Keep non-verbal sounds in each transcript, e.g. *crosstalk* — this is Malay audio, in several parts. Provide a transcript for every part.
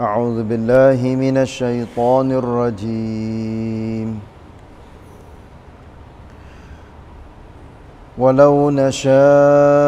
أعوذ بالله من الشيطان الرجيم ولو نشاء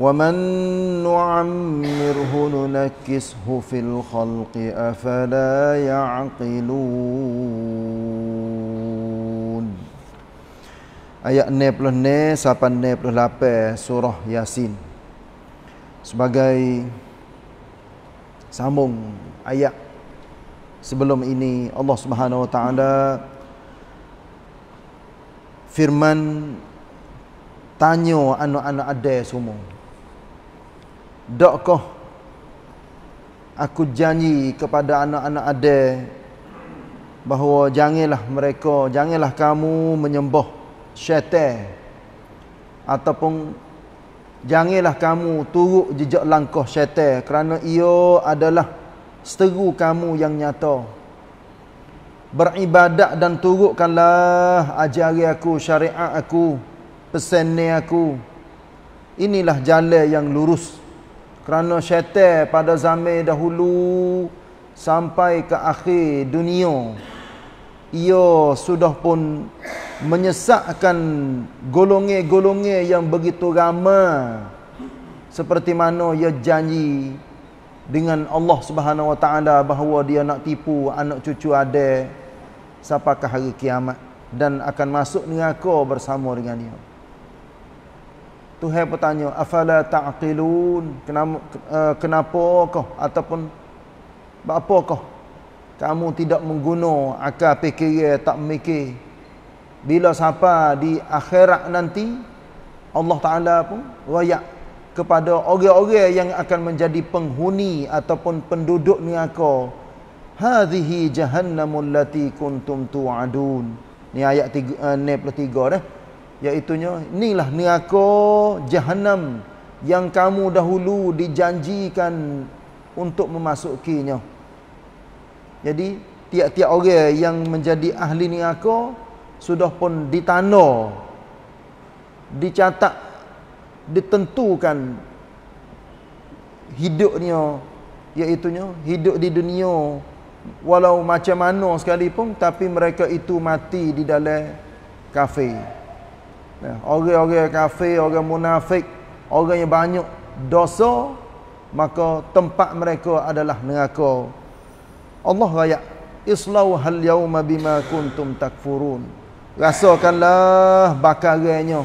ومن نعمره ننكسه في الخلق أفلا يعقلون Ayat 64 sampai 68 surah Yasin Sebagai sambung ayat sebelum ini Allah Subhanahu Wa Taala firman tanya anak-anak ada semua Dokoh, aku janji kepada anak-anak ade, bahawa janganlah mereka, janganlah kamu menyembah syaitan ataupun janganlah kamu turut jejak langkah syaitan kerana ia adalah seteru kamu yang nyata. Beribadat dan turutkanlah ajari aku, syariat aku, pesan aku. Inilah jalan yang lurus kerana syaitan pada zaman dahulu sampai ke akhir dunia ia sudah pun menyesakkan golongan-golongan yang begitu ramai seperti mana ia janji dengan Allah Subhanahu Wa Taala bahawa dia nak tipu anak cucu adik sampai ke hari kiamat dan akan masuk neraka bersama dengan dia Tuhan bertanya afala taqilun kenapa uh, kenapa kau ataupun apa kau kamu tidak mengguna akal fikiran tak mikir bila sampai di akhirat nanti Allah taala pun royak kepada orang-orang yang akan menjadi penghuni ataupun penduduk ni aku hadhihi jahannamul lati kuntum tu'adun ni ayat 63 eh, dah iaitunya inilah neraka jahanam yang kamu dahulu dijanjikan untuk memasukkinya jadi tiap-tiap orang yang menjadi ahli neraka sudah pun ditano, dicatat ditentukan hidupnya iaitunya hidup di dunia walau macam mana sekalipun tapi mereka itu mati di dalam kafir Ya, orang-orang kafir, orang munafik, orang yang banyak dosa, maka tempat mereka adalah neraka. Allah raya, "Islaw hal yauma bima kuntum takfurun." Rasakanlah bakarannya.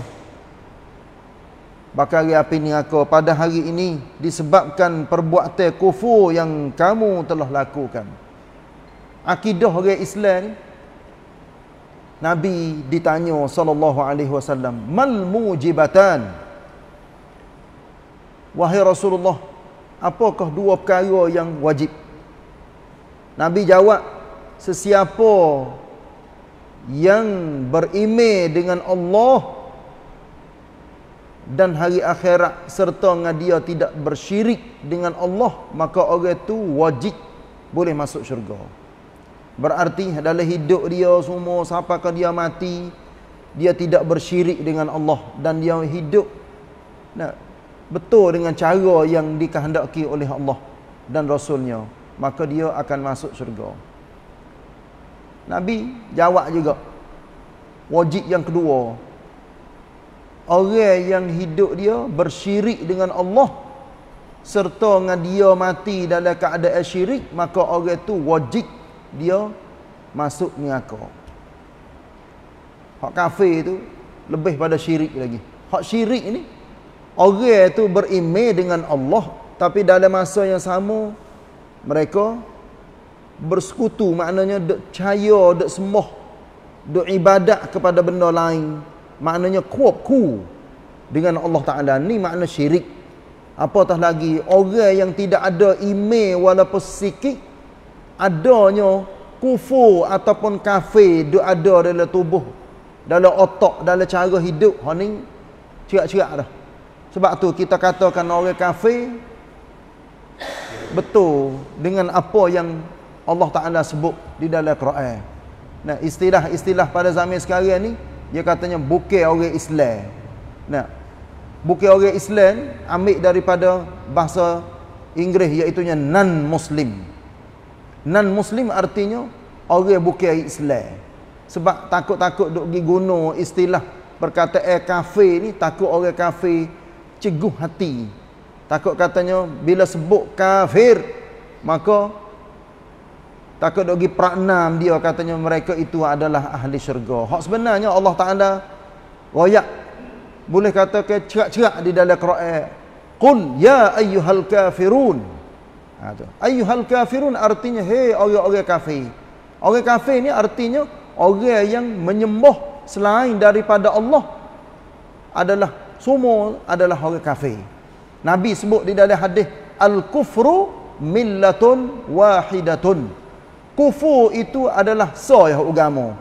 Bakar api neraka pada hari ini disebabkan perbuatan kufur yang kamu telah lakukan. Akidah orang Islam ni Nabi ditanya sallallahu alaihi wasallam, "Mal mujibatan?" Wahai Rasulullah, apakah dua perkara yang wajib? Nabi jawab, "Sesiapa yang berime dengan Allah dan hari akhirat serta dengan dia tidak bersyirik dengan Allah, maka orang itu wajib boleh masuk syurga." Berarti adalah hidup dia semua Sampai dia mati Dia tidak bersyirik dengan Allah Dan dia hidup nah, Betul dengan cara yang dikehendaki oleh Allah Dan Rasulnya Maka dia akan masuk syurga Nabi jawab juga Wajib yang kedua Orang yang hidup dia bersyirik dengan Allah Serta dengan dia mati dalam keadaan syirik Maka orang itu wajib dia masuk neraka. Hak kafir itu lebih pada syirik lagi. Hak syirik ini orang itu berime dengan Allah tapi dalam masa yang sama mereka bersekutu maknanya dak percaya dak sembah dak ibadat kepada benda lain maknanya kuat ku dengan Allah Taala ni makna syirik apatah lagi orang yang tidak ada iman walaupun sikit adanya kufur ataupun kafe duk ada dalam tubuh dalam otak dalam cara hidup ha ni cerak-cerak dah sebab tu kita katakan orang kafe betul dengan apa yang Allah Taala sebut di dalam Quran nah istilah-istilah pada zaman sekarang ni dia katanya bukan orang Islam nah bukan orang Islam ambil daripada bahasa Inggeris iaitu non muslim Non Muslim artinya orang bukan Islam. Sebab takut-takut duk pergi guna istilah perkataan kafir ni takut orang kafir ceguh hati. Takut katanya bila sebut kafir maka takut duk pergi praknam dia katanya mereka itu adalah ahli syurga. Hak sebenarnya Allah Taala royak boleh kata ke cerak-cerak di dalam Quran. Qul ya ayyuhal kafirun Ha tu. Ayyuhal kafirun artinya hey orang-orang kafir. Orang kafir ni artinya orang yang menyembah selain daripada Allah adalah semua adalah orang kafir. Nabi sebut di dalam hadis al-kufru millatun wahidatun. kufu itu adalah so sah agama.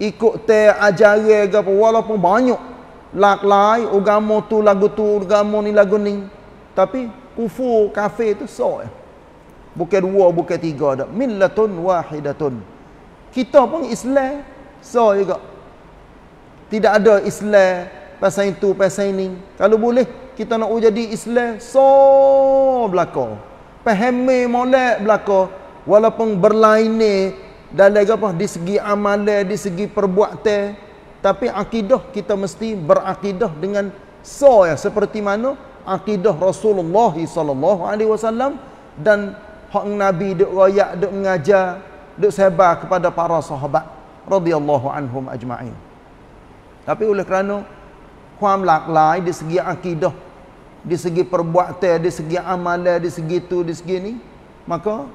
Ikut te ajaran apa walaupun banyak lak lai agama tu lagu tu agama ni lagu ni tapi kufur kafe tu so ya. Eh. bukan dua bukan tiga dah millatun wahidatun kita pun Islam so juga tidak ada Islam pasal itu pasal ini kalau boleh kita nak jadi Islam so belako. pahami molek belako. walaupun berlainan dalam apa di segi amalan di segi perbuatan tapi akidah kita mesti berakidah dengan so ya seperti mana akidah Rasulullah sallallahu alaihi wasallam dan hak nabi duk royak duk mengajar duk sebar kepada para sahabat radhiyallahu anhum ajma'in tapi oleh kerana kuam laklai di segi akidah di segi perbuatan di segi amalan di segi itu di segi ni maka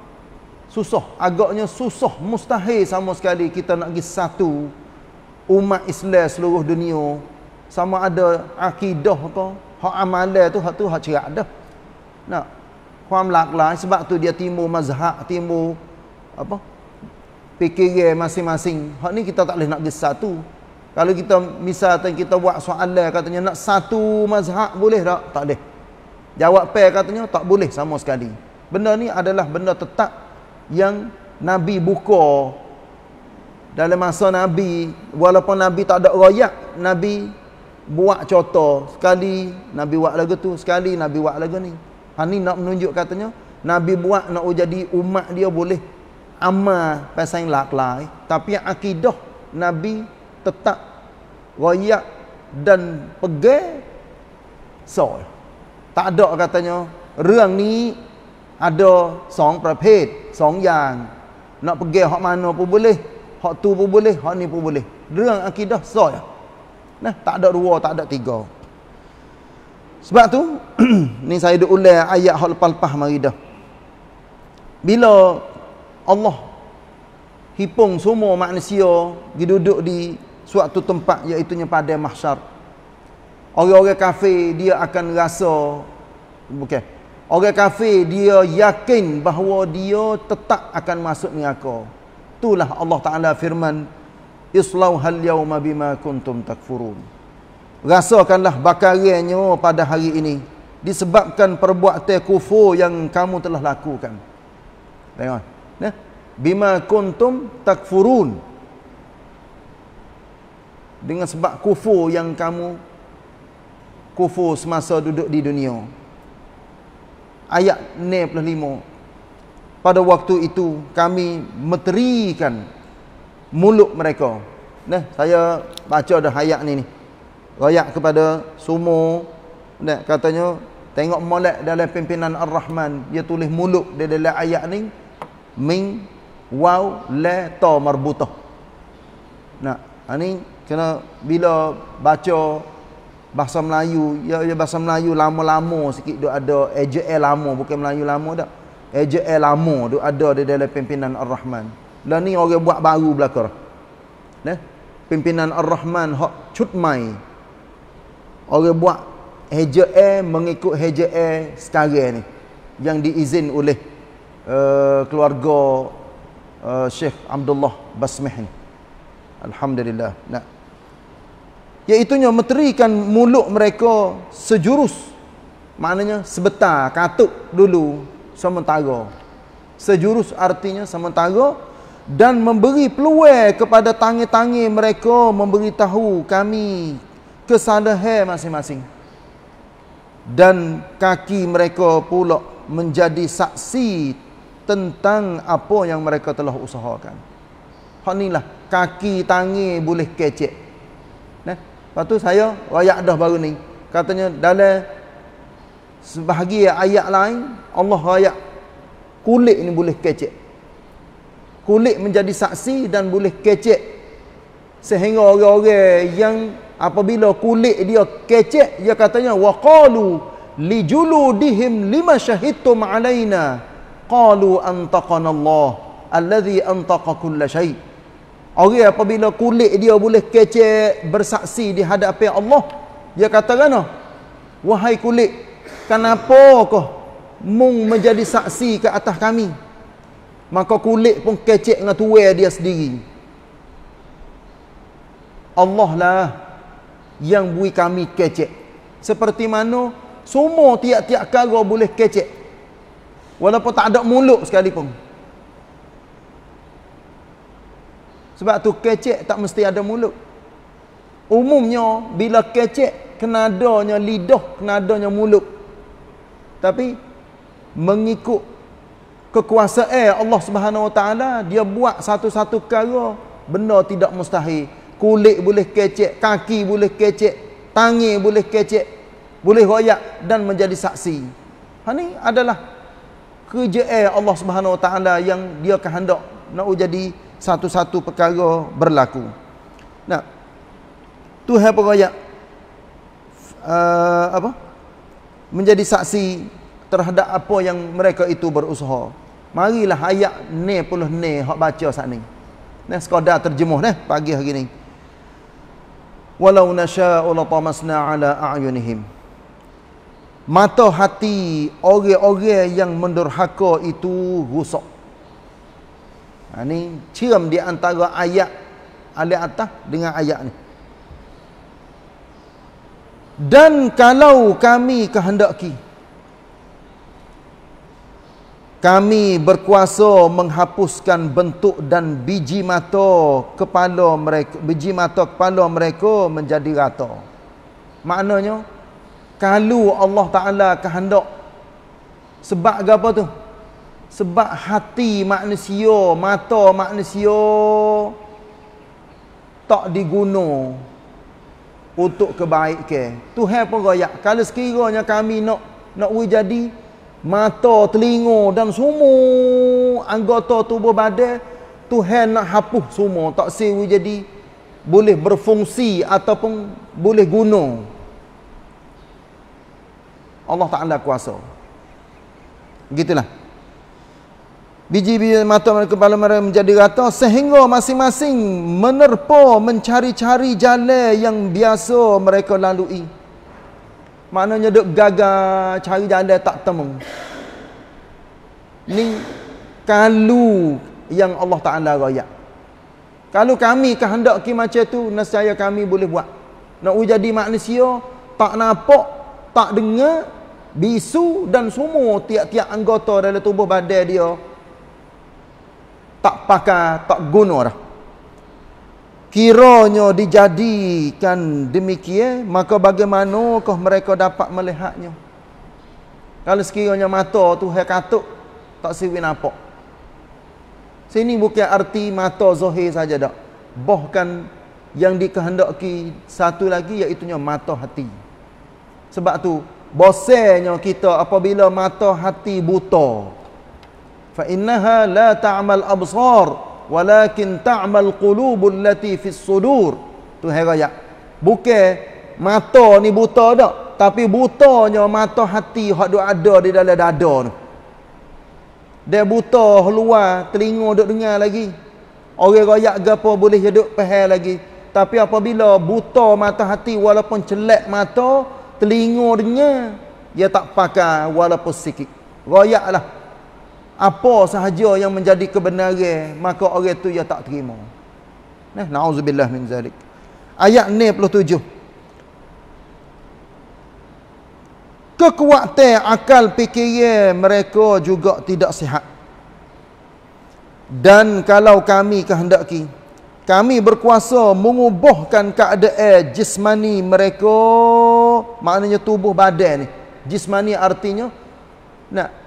susah agaknya susah mustahil sama sekali kita nak pergi satu umat Islam seluruh dunia sama ada akidah kau hak amalan tu hak tu hak cerak dah nak kuam laklah sebab tu dia timu mazhab timu apa PKG masing-masing hak ni kita tak boleh nak gesa tu kalau kita misalkan kita buat soalan katanya nak satu mazhab boleh tak tak boleh jawab pair katanya tak boleh sama sekali benda ni adalah benda tetap yang nabi buka dalam masa nabi walaupun nabi tak ada royak nabi buat contoh sekali Nabi buat lagu tu sekali Nabi buat lagu ni ha, ni nak menunjuk katanya Nabi buat nak jadi umat dia boleh amal pasang laklai tapi akidah Nabi tetap royak dan pegai soal tak ada katanya ruang ni ada song prapet song yang nak pegai hak mana pun boleh hak tu pun boleh hak ni pun boleh ruang akidah soal Nah, tak ada dua, tak ada tiga. Sebab tu, *clears throat* ni saya duk ulai ayat hal palpah mari dah. Bila Allah hipung semua manusia duduk di suatu tempat iaitu pada mahsyar. Orang-orang kafir dia akan rasa bukan. Okay. Orang kafir dia yakin bahawa dia tetap akan masuk neraka. Itulah Allah Taala firman Islauhal yauma bima kuntum takfurun. Rasakanlah bakarannya pada hari ini disebabkan perbuatan kufur yang kamu telah lakukan. Tengok. Nah, bima kuntum takfurun. Dengan sebab kufur yang kamu kufur semasa duduk di dunia. Ayat 95. Pada waktu itu kami meterikan mulut mereka. Nah, saya baca dah ayat ni ni. Royak kepada semua nak katanya tengok molek dalam pimpinan Ar-Rahman dia tulis mulut di dalam ayat ni min waw la ta marbutah. Nah, ani ha kena bila baca bahasa Melayu, ya, ya bahasa Melayu lama-lama sikit duk ada ejaan eh lama bukan Melayu lama dak. Ejaan eh lama duk ada di dalam pimpinan Ar-Rahman. Dan ni orang buat baru belakang. Nah, pimpinan Ar-Rahman hak cut mai. Orang buat heja air mengikut heja air sekarang ni yang diizin oleh uh, keluarga uh, eh, Syekh Abdullah Basmeh ni. Alhamdulillah. Nah. Iaitunya menterikan mulut mereka sejurus. Maknanya sebetar, katuk dulu sementara. Sejurus artinya sementara dan memberi peluang kepada tangi-tangi mereka memberitahu kami kesalahan masing-masing dan kaki mereka pula menjadi saksi tentang apa yang mereka telah usahakan hak inilah kaki tangi boleh kecek nah lepas saya rakyat dah baru ni katanya dalam sebahagian ayat lain Allah rakyat kulit ini boleh kecek kulit menjadi saksi dan boleh kecek sehingga orang-orang yang apabila kulit dia kecek dia katanya waqalu li juludihim lima shahidtum alaina qalu antaqana Allah alladhi antaqa kulla shay orang apabila kulit dia boleh kecek bersaksi di hadapan Allah dia kata kana wahai kulit kenapa kau mung menjadi saksi ke atas kami maka kulit pun kecek dengan tuai dia sendiri Allah lah yang bui kami kecek seperti mana semua tiap-tiap kara boleh kecek walaupun tak ada mulut sekalipun sebab tu kecek tak mesti ada mulut umumnya bila kecek kenadanya lidah kenadanya mulut tapi mengikut kekuasaan eh, Allah Subhanahu Wa Taala dia buat satu-satu perkara benda tidak mustahil kulit boleh kecek kaki boleh kecek tangan boleh kecek boleh royak dan menjadi saksi ha ni adalah kerja eh, Allah Subhanahu Wa Taala yang dia kehendak nak jadi satu-satu perkara berlaku nah Tuhan peraya uh, apa menjadi saksi terhadap apa yang mereka itu berusaha marilah ayat ni puluh ni hak baca sat ni nah sekadar terjemuh nah pagi hari ni walau nasha'u latamasna ala a'yunihim mata hati orang-orang yang mendurhaka itu rusak ha, ni cium di antara ayat alih atas dengan ayat ni dan kalau kami kehendaki kami berkuasa menghapuskan bentuk dan biji mata kepala mereka biji mata kepala mereka menjadi rata. Maknanya kalau Allah Taala kehendak sebab apa tu? Sebab hati manusia, mata manusia tak diguno untuk kebaikan. Tuhan pun royak. Kalau sekiranya kami nak nak jadi mata, telinga dan semua anggota tubuh badan Tuhan nak hapus semua tak sewu jadi boleh berfungsi ataupun boleh guna. Allah Taala kuasa. Gitulah. Biji-biji mata mereka, kepala mereka menjadi rata sehingga masing-masing menerpa mencari-cari jalan yang biasa mereka lalui. Maknanya duk gagal cari jalan tak temu. Ni kalu yang Allah Taala raya. Kalau kami kehendaki macam tu nescaya kami boleh buat. Nak jadi manusia tak nampak, tak dengar, bisu dan semua tiap-tiap anggota dalam tubuh badan dia tak pakai, tak guna dah. Kiranya dijadikan demikian, maka bagaimanakah mereka dapat melihatnya? Kalau sekiranya mata tu hai katuk, tak siwi apa. Sini bukan arti mata zuhir saja dak. Bahkan yang dikehendaki satu lagi iaitunya mata hati. Sebab tu bosenya kita apabila mata hati buta. Fa innaha la ta'mal ta absar walakin ta'mal qulubul lati fis sudur tu hari raya bukan mata ni buta dak tapi butanya mata hati hak duk ada di dalam dada tu dia buta luar telinga duk dengar lagi orang raya gapo boleh hidup pahal lagi tapi apabila buta mata hati walaupun celak mata telinga dengar dia tak pakai walaupun sikit Royak lah apa sahaja yang menjadi kebenaran maka orang tu ia tak terima nah Nauzubillah min zalik ayat 97 kekuatan akal fikiran mereka juga tidak sihat dan kalau kami kehendaki kami berkuasa mengubahkan keadaan jismani mereka maknanya tubuh badan ni jismani artinya nak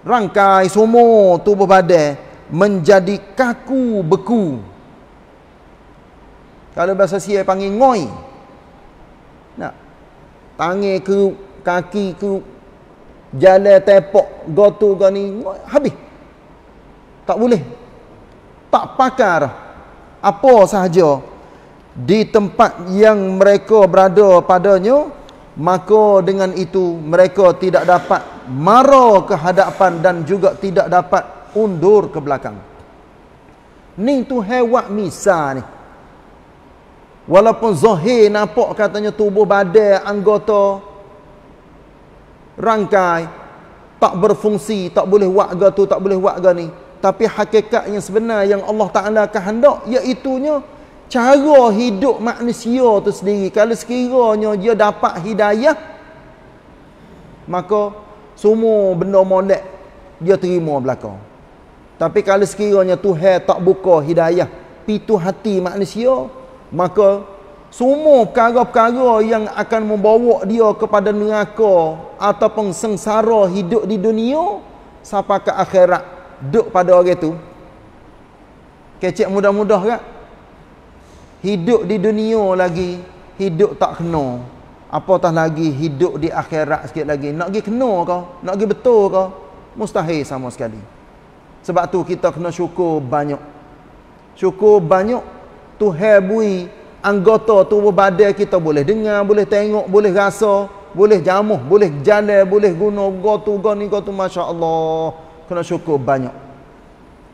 rangkai semua tubuh badan menjadi kaku beku kalau bahasa sia panggil ngoi nak tangan ke kaki ke jalan tepok gotu gani ngoi. habis tak boleh tak pakar apa sahaja di tempat yang mereka berada padanya maka dengan itu mereka tidak dapat mara ke hadapan dan juga tidak dapat undur ke belakang. Ni tu hewak misa ni. Walaupun zahir nampak katanya tubuh badai anggota rangkai tak berfungsi, tak boleh buat ga tu, tak boleh buat ga ni. Tapi hakikatnya sebenar yang Allah Taala kehendak iaitu nya cara hidup manusia tu sendiri. Kalau sekiranya dia dapat hidayah maka semua benda molek dia terima belakang. Tapi kalau sekiranya Tuhan tak buka hidayah pintu hati manusia, maka semua perkara-perkara yang akan membawa dia kepada neraka ataupun sengsara hidup di dunia sampai ke akhirat duduk pada orang itu kecek mudah-mudah kan hidup di dunia lagi hidup tak kenal apatah lagi hidup di akhirat sikit lagi nak pergi kena kau nak pergi betul kau mustahil sama sekali sebab tu kita kena syukur banyak syukur banyak tu hebui anggota tu badai kita boleh dengar boleh tengok boleh rasa boleh jamuh boleh jalan boleh guna gotu goni gotu Masya Allah kena syukur banyak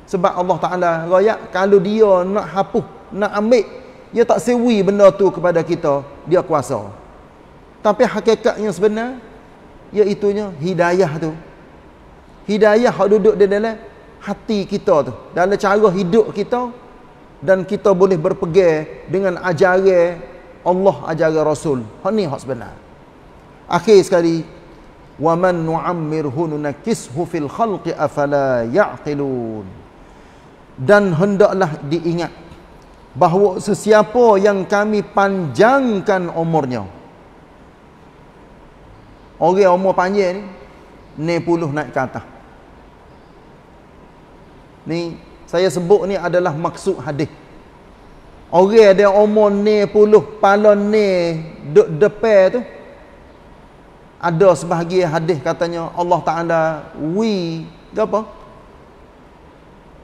sebab Allah Ta'ala raya kalau dia nak hapuh nak ambil dia tak sewi benda tu kepada kita dia kuasa tapi hakikatnya sebenar Iaitunya hidayah tu Hidayah yang duduk di dalam hati kita tu Dalam cara hidup kita Dan kita boleh berpegang dengan ajaran Allah ajaran Rasul Ini yang sebenar Akhir sekali وَمَنْ نُعَمِّرْهُ نُنَكِسْهُ fil الْخَلْقِ afala yaqilun dan hendaklah diingat bahawa sesiapa yang kami panjangkan umurnya Orang umur panjang ni Ni puluh naik ke atas Ni Saya sebut ni adalah maksud hadis Orang ada umur ni puluh Palon ni Duk depe tu Ada sebahagian hadis katanya Allah Ta'ala We Apa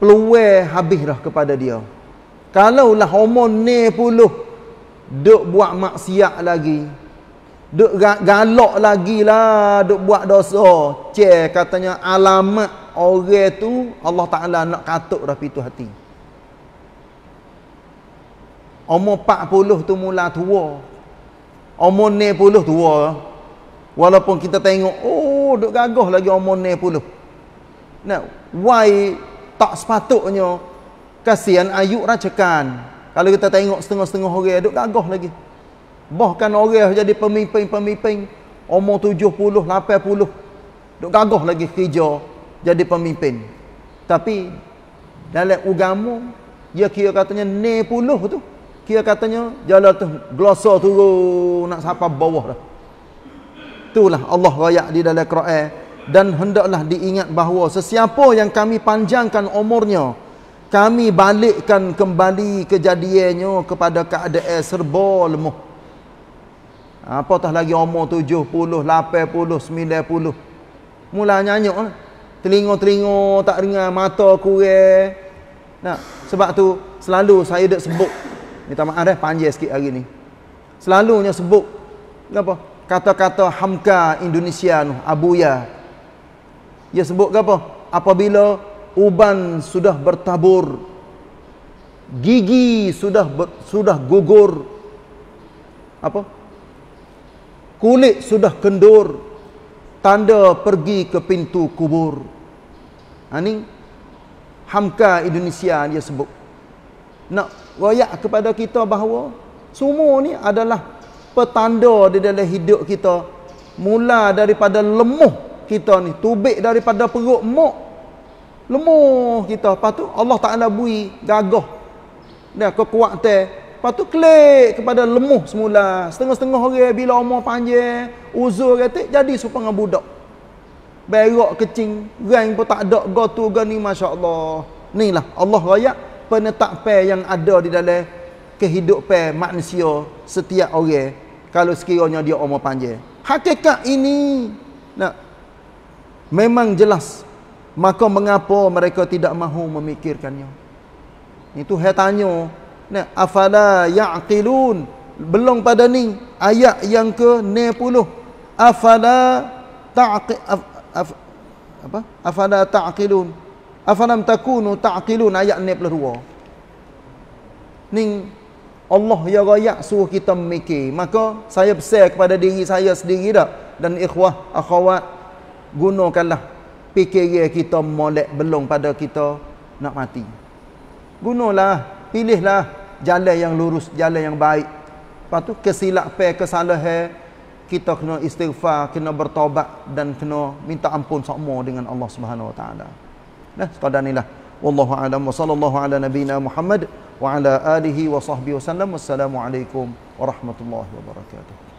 Peluai habis dah kepada dia Kalaulah umur ni puluh Duk buat maksiat lagi Duk galak lagi lah Duk buat dosa Cik katanya alamat orang tu Allah Ta'ala nak katuk dah pintu hati Umur 40 tu mula tua Umur puluh tua Walaupun kita tengok Oh duk gagah lagi umur puluh. Now why tak sepatutnya Kasihan ayuk racakan Kalau kita tengok setengah-setengah orang Duk gagah lagi Bahkan orang jadi pemimpin-pemimpin umur 70, puluh, duk gagah lagi kerja jadi pemimpin. Tapi dalam ugamu, dia kira katanya puluh tu. Kira katanya jalan tu glosa tu nak sapa bawah dah. Itulah Allah royak di dalam Quran dan hendaklah diingat bahawa sesiapa yang kami panjangkan umurnya kami balikkan kembali kejadiannya kepada keadaan serba lemah. Apa Apatah lagi umur tujuh puluh, lapan puluh, sembilan puluh. Mula nyanyuk lah. Eh? telingo telinga tak dengar, mata kurang. Nah, sebab tu selalu saya dah sebut. Minta maaf dah, eh, panjang sikit hari ni. Selalunya sebut. Kenapa? Kata-kata Hamka Indonesia Abu ya. Dia ya sebut apa? Apabila uban sudah bertabur. Gigi sudah ber, sudah gugur. Apa? kulit sudah kendur tanda pergi ke pintu kubur ini ha, Hamka Indonesia dia sebut nak royak kepada kita bahawa semua ni adalah petanda di dalam hidup kita mula daripada lemuh kita ni tubik daripada perut mok lemuh kita lepas tu Allah Ta'ala bui gagah dia kekuatan Lepas tu klik kepada lemuh semula. Setengah-setengah orang -setengah bila umur panjang, uzur kata, jadi supaya dengan budak. Berok kecing, rang pun tak ada, gotu ga ni Masya Allah. Inilah Allah raya penetak pe yang ada di dalam kehidupan manusia setiap orang. Kalau sekiranya dia umur panjang. Hakikat ini nak, memang jelas. Maka mengapa mereka tidak mahu memikirkannya? Itu saya tanya. Nah, afala ya'qilun. Belum pada ni ayat yang ke 90. Afala ta'qi af, af, apa? Afala ta'qilun. Afalam takunu ta'qilun ayat 92. Ning Allah ya raya suruh kita mikir Maka saya besar kepada diri saya sendiri dah. Dan ikhwah, akhawat, gunakanlah PKG ya kita molek belong pada kita nak mati. Gunalah, pilihlah jalan yang lurus, jalan yang baik. Lepas tu kesilapan, kesalahan kita kena istighfar, kena bertobat dan kena minta ampun semua dengan Allah Subhanahu Wa Taala. Nah, sekadar inilah. Wallahu a'lam wa sallallahu ala nabiyyina Muhammad wa ala alihi wa sahbihi wa Wassalamualaikum warahmatullahi wabarakatuh.